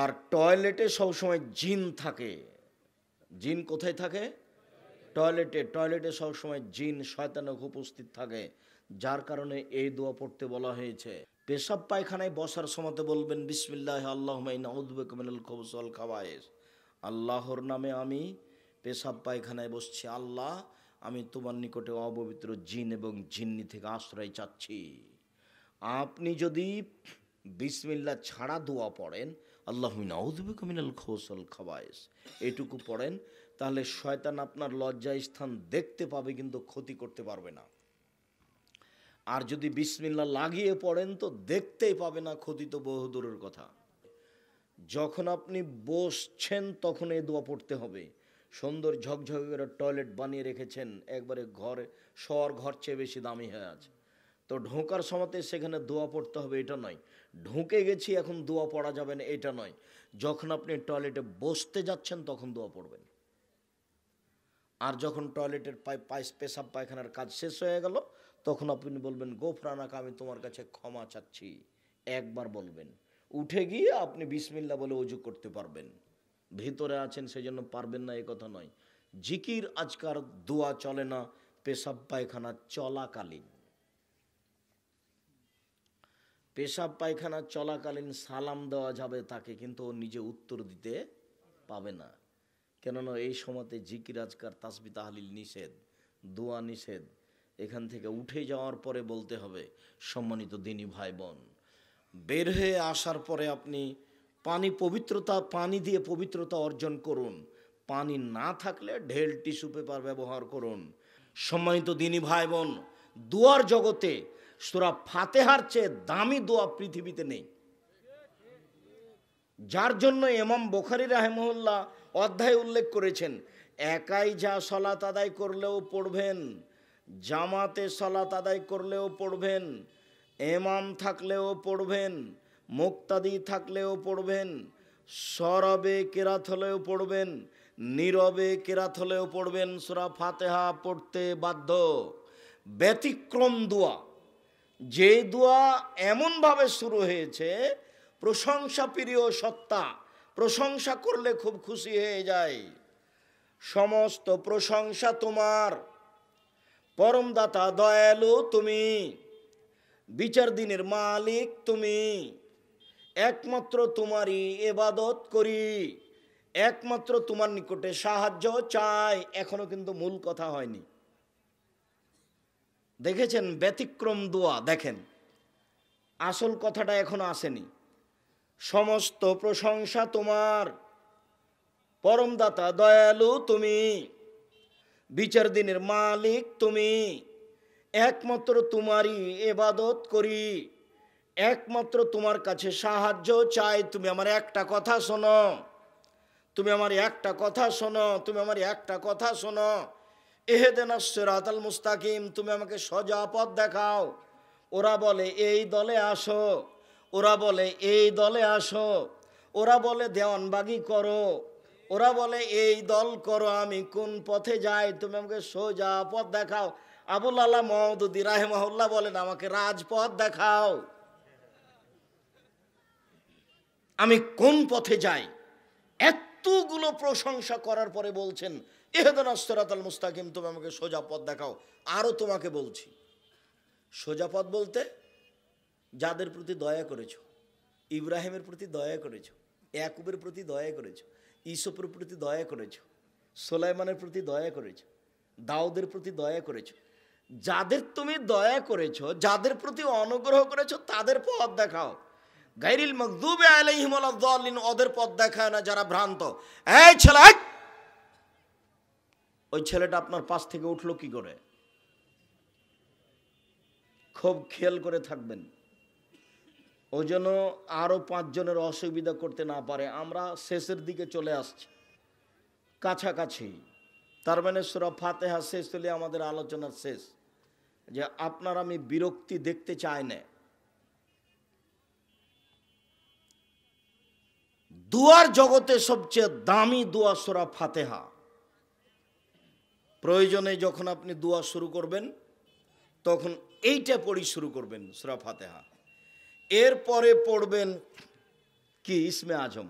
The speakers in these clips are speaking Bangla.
আর টয়লেটে সবসময় জিন থাকে জিন কোথায় থাকে টয়লেটে টয়লেটে সবসময় জিন শয়তানক উপস্থিত থাকে যার কারণে এই দোয়া পড়তে বলা হয়েছে পেশাব পায়খানায় বসার সময়তে বলবেন বিসমিল্লাহ আল্লাহ উদ্বেকমিনুল খবসল খাওয়ায়েস আল্লাহর নামে আমি পেশাব পায়খানায় বসছি আল্লাহ আমি তোমার নিকটে অপবিত্র জিন এবং জিন্নি থেকে আশ্রয় চাচ্ছি আপনি যদি বিসমিল্লা ছাড়া দোয়া পড়েন আল্লাহ মিনাউদ্দিবিকমিনাল খোসল খাবায়েস এটুকু পড়েন তাহলে শয়তান আপনার লজ্জা স্থান দেখতে পাবে কিন্তু ক্ষতি করতে পারবে না আর যদি বিসমিল্লা লাগিয়ে পড়েন তো দেখতেই পাবে না ক্ষতি তো বহুদূরের কথা যখন আপনি বসছেন তখন এ দোয়া পড়তে হবে সুন্দর ঝকঝকে করে টয়লেট বানিয়ে রেখেছেন একবারে ঘরে শহর ঘর চেয়ে বেশি দামি হয়ে আছে তো ঢোকার সময়তে সেখানে দোয়া পড়তে হবে এটা নয় ঢুকে গেছি এখন দোয়া পড়া যাবে না এটা নয় যখন আপনি টয়লেটে বসতে যাচ্ছেন তখন দোয়া পড়বেন আর যখন টয়লেটের পাই পায়ে পেশাব পায়খানার কাজ শেষ হয়ে গেল তখন আপনি বলবেন গোফরানাক আমি তোমার কাছে ক্ষমা চাচ্ছি একবার বলবেন উঠে গিয়ে আপনি বিসমিল্লা বলে অজু করতে পারবেন ভিতরে আছেন সেই জন্য পারবেন না এ কথা নয় জিকির আজকার দোয়া চলে না পেশাব পায়খানা চলাকালীন পেশাব পায়খানা চলাকালীন সালাম দেওয়া যাবে তাকে কিন্তু ও নিজে উত্তর দিতে পাবে না কেননা এই সময়তে জিকির আজকার তাসবি তাহলিল নিষেধ দোয়া নিষেধ এখান থেকে উঠে যাওয়ার পরে বলতে হবে সম্মানিত দিনী ভাই বোন বের হয়ে আসার পরে আপনি পানি পবিত্রতা পানি দিয়ে পবিত্রতা অর্জন করুন পানি না থাকলে ঢেল টিস্যু পেপার ব্যবহার করুন সম্মানিত দিনী ভাই বোন দুয়ার জগতে সুরা ফাতেহার চেয়ে দামি দোয়া পৃথিবীতে নেই যার জন্য এমাম বোখারি রাহেমহল্লা অধ্যায় উল্লেখ করেছেন একাই যা সলাত আদায় করলেও পড়বেন জামাতে সলাত আদায় করলেও পড়বেন এমাম থাকলেও পড়বেন মুক্তাদি থাকলেও পড়বেন সরবে কেরাত হলেও পড়বেন নীরবে কেরাত হলেও পড়বেন সুরা ফাতেহা পড়তে বাধ্য ব্যতিক্রম দোয়া যে দোয়া এমনভাবে শুরু হয়েছে প্রশংসা প্রিয় সত্তা প্রশংসা করলে খুব খুশি হয়ে যায় সমস্ত প্রশংসা তোমার পরমদাতা দয়ালু তুমি বিচার দিনের মালিক তুমি একমাত্র তোমারই এবাদত করি একমাত্র তোমার নিকটে সাহায্য চাই এখনও কিন্তু মূল কথা হয়নি দেখেছেন ব্যতিক্রম দোয়া দেখেন আসল কথাটা এখনো আসেনি সমস্ত প্রশংসা তোমার পরমদাতা দয়ালু তুমি বিচার দিনের মালিক তুমি একমাত্র তোমারই এবাদত করি একমাত্র তোমার কাছে সাহায্য চাই তুমি আমার একটা কথা শোনো তুমি আমার একটা কথা শোনো তুমি আমার একটা কথা শোনো এহেদেনা সেরাত আল মুস্তাকিম তুমি আমাকে সজা পথ দেখাও ওরা বলে এই দলে আসো ওরা বলে এই দলে আসো ওরা বলে দেওয়ানবাগি করো ওরা বলে এই দল করো আমি কোন পথে যাই তুমি আমাকে সোজা পথ দেখাও আবুল আল্লাহ মহমদুদ্দি রাহেমহল্লা বলেন আমাকে রাজপথ দেখাও আমি কোন পথে যাই এতগুলো প্রশংসা করার পরে বলছেন এহেদান অস্তরাত মুস্তাকিম তুমি আমাকে সোজা পথ দেখাও আরও তোমাকে বলছি সোজা পথ বলতে যাদের প্রতি দয়া করেছ ইব্রাহিমের প্রতি দয়া করেছ একুবের প্রতি দয়া করেছ ইসপের প্রতি দয়া করেছ সোলাইমানের প্রতি দয়া করেছ দাউদের প্রতি দয়া করেছ যাদের তুমি দয়া করেছ যাদের প্রতি অনুগ্রহ করেছ তাদের পথ দেখাও গাইরিল মকদুবে আলাইহিম আলাদ ওদের পথ দেখায় না যারা ভ্রান্ত এই ছেলে ওই ছেলেটা আপনার পাশ থেকে উঠলো কি করে খুব খেয়াল করে থাকবেন ও যেন আরও পাঁচজনের অসুবিধা করতে না পারে আমরা শেষের দিকে চলে আসছি কাছাকাছি তার মানে সুরা ফাতেহা শেষ হলে আমাদের আলোচনার শেষ যে আপনার আমি বিরক্তি দেখতে চাই না দুয়ার জগতে সবচেয়ে দামি দুয়া সুরা ফাতেহা প্রয়োজনে যখন আপনি দোয়া শুরু করবেন তখন এইটা পড়ি শুরু করবেন সুরা ফাতেহা এরপরে পড়বেন কি ইসমে আজম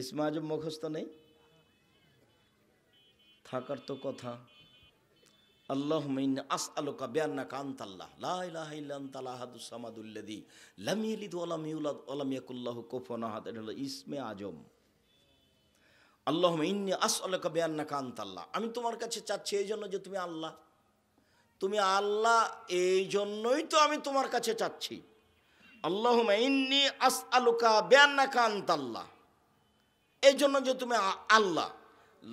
ইসমে আজম মুখস্থ নেই থাকার তো কথা আল্লাহ আস আলোকা বেয়ান্না কান্তাল্লাহ লাহাদুসামাদুল্লাদি লামিয়ালিদ ওলামিউলাদ ওলামিয়াকুল্লাহ কোফনাহাদ এটা হলো ইসমে আজম আল্লাহ ইন্নি আসলাকা বেয়ান্না কান্তাল্লাহ আমি তোমার কাছে চাচ্ছি এই জন্য যে তুমি আল্লাহ তুমি আল্লাহ এই জন্যই তো আমি তোমার কাছে চাচ্ছি আল্লাহ ইন্নি আস আলুকা বেয়ান্না কান্তাল্লাহ এই জন্য যে তুমি আল্লাহ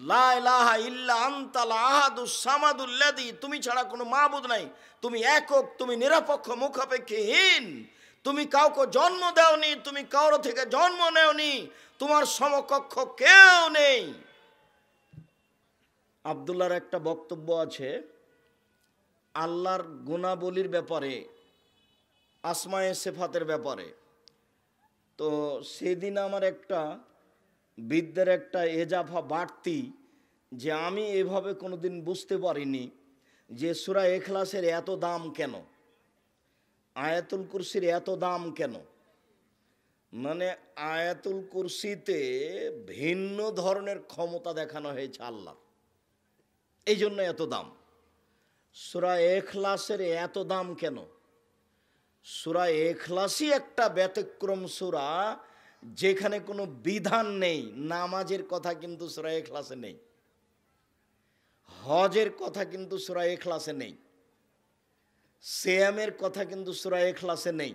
লাহা ইল্লা আন্তালা আহাদু সামাদুল্লাদি তুমি ছাড়া কোনো মাহবুদ নাই তুমি একক তুমি নিরপেক্ষ মুখাপেক্ষীহীন তুমি কাউকে জন্ম দেওনি তুমি কারো থেকে জন্ম নেওনি তোমার সমকক্ষ কেউ নেই আবদুল্লার একটা বক্তব্য আছে আল্লাহর গুণাবলীর ব্যাপারে আসমায়ে সেফাতের ব্যাপারে তো সেদিন আমার একটা বিদ্যের একটা এজাফা বাড়তি যে আমি এভাবে কোনোদিন বুঝতে পারিনি যে সুরা এখলাসের এত দাম কেন আয়াতুল কুরসির এত দাম কেন মানে আয়াতুল কুরসিতে ভিন্ন ধরনের ক্ষমতা দেখানো হয়েছে আল্লাহ এই জন্য এত দাম সুরা এখলাসের এত দাম কেন সুরা এখলাসই একটা ব্যতিক্রম সুরা যেখানে কোনো বিধান নেই নামাজের কথা কিন্তু সুরা এখলাসে নেই হজের কথা কিন্তু সুরা এখলাসে নেই সেয়ামের কথা কিন্তু সুরায় এখলাসে নেই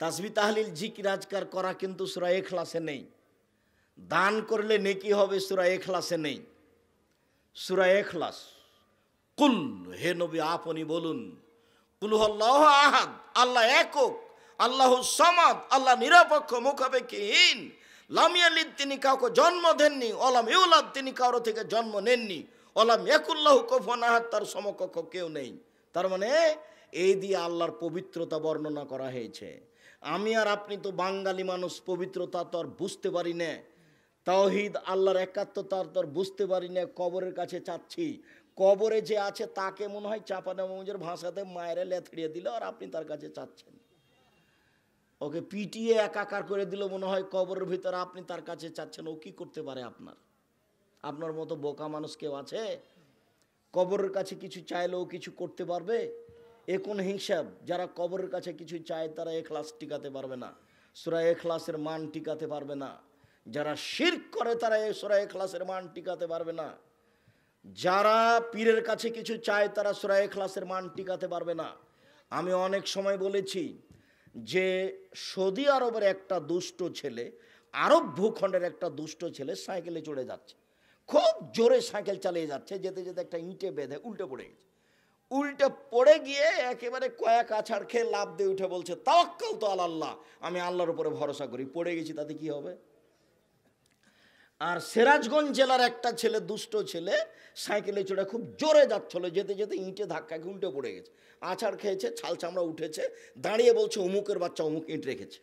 তাসবি তাহলিল জিকির রাজকার করা কিন্তু সুরায় এখলাসে নেই দান করলে নেকি হবে সুরায় এখলাসে নেই সুরায় এখলাস কুল হে নবী আপনি বলুন কুলহল্লাহ আহাদ আল্লাহ একক আল্লাহ সমাদ আল্লাহ নিরপেক্ষ মুখাপেক্ষিহীন লামিয়ালিদ তিনি কাউকে জন্ম দেননি অলাম ইউলাদ তিনি কারো থেকে জন্ম নেননি অলাম একুল্লাহ কফন আহাদ তার সমকক্ষ কেউ নেই তার মানে এই দিয়ে আল্লাহর পবিত্রতা বর্ণনা করা হয়েছে আমি আর আপনি তো বাঙালি মানুষ পবিত্রতা তো আর বুঝতে পারি না তাওহিদ আল্লাহর একাত্মতার তো বুঝতে পারি না কবরের কাছে চাচ্ছি কবরে যে আছে তাকে মনে হয় চাপা মৌজের ভাষাতে মায়েরে লেথড়িয়ে দিল আর আপনি তার কাছে চাচ্ছেন ওকে পিটিয়ে একাকার করে দিল মনে হয় কবরের ভিতরে আপনি তার কাছে চাচ্ছেন ও কি করতে পারে আপনার আপনার মতো বোকা মানুষ কেউ আছে কবরের কাছে কিছু চাইলেও কিছু করতে পারবে এ কোন হিংসাব যারা কবরের কাছে কিছু চায় তারা এখলাস টিকাতে পারবে না সুরা এখলাসের মান টিকাতে পারবে না যারা শির করে তারা এ সুরা এখলাসের মান টিকাতে পারবে না যারা পীরের কাছে কিছু চায় তারা সুরা এখলাসের মান টিকাতে পারবে না আমি অনেক সময় বলেছি যে সৌদি আরবের একটা দুষ্ট ছেলে আরব ভূখণ্ডের একটা দুষ্ট ছেলে সাইকেলে চড়ে যাচ্ছে খুব জোরে সাইকেল চালিয়ে যাচ্ছে যেতে যেতে একটা ইঁটে বেঁধে উল্টে পড়ে গেছে উল্টে পড়ে গিয়ে একেবারে কয়েক আছাড় খেয়ে লাভ দিয়ে উঠে বলছে তাওয়াক্কাল তো আল্লাহ আমি আল্লাহর উপরে ভরসা করি পড়ে গেছি তাতে কি হবে আর সেরাজগঞ্জ জেলার একটা ছেলে দুষ্ট ছেলে সাইকেলে চড়ে খুব জোরে যাচ্ছিল যেতে যেতে ইঁটে ধাক্কা উল্টে পড়ে গেছে আছাড় খেয়েছে ছাল চামড়া উঠেছে দাঁড়িয়ে বলছে অমুকের বাচ্চা অমুক ইঁট রেখেছে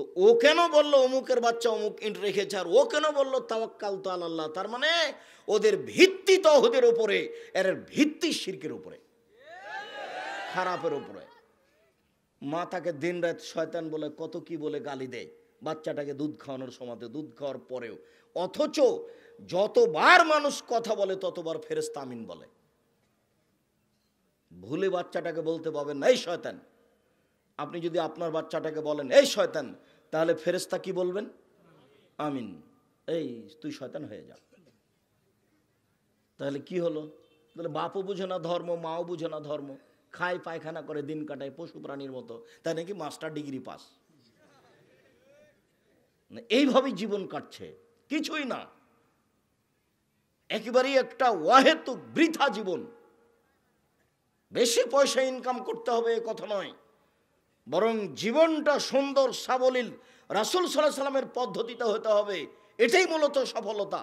তো ও কেন বললো অমুকের বাচ্চা অমুক ইন্ট রেখেছে আর ও কেন বলল তাওয়াক্কাল তো আল্লাহ তার মানে ওদের ভিত্তি তহদের উপরে এর ভিত্তি শিরকের উপরে খারাপের উপরে মা তাকে দিন রাত শয়তান বলে কত কি বলে গালি দেয় বাচ্চাটাকে দুধ খাওয়ানোর সময় দুধ খাওয়ার পরেও অথচ যতবার মানুষ কথা বলে ততবার ফেরেস্তামিন বলে ভুলে বাচ্চাটাকে বলতে পাবে নাই শয়তান আপনি যদি আপনার বাচ্চাটাকে বলেন এই শয়তান তাহলে ফেরেস্তা কি বলবেন আমিন এই তুই শয়তান হয়ে যা তাহলে কি হলো তাহলে বাপও বুঝে না ধর্ম মাও বুঝে না ধর্ম খায় পায়খানা করে দিন কাটায় পশু প্রাণীর মতো তাই নাকি মাস্টার ডিগ্রি পাস এইভাবেই জীবন কাটছে কিছুই না একেবারেই একটা ওয়াহেতুক বৃথা জীবন বেশি পয়সা ইনকাম করতে হবে এ কথা নয় বরং জীবনটা সুন্দর সাবলীল রাসুল সাল্লাহ সাল্লামের পদ্ধতিতে হতে হবে এটাই মূলত সফলতা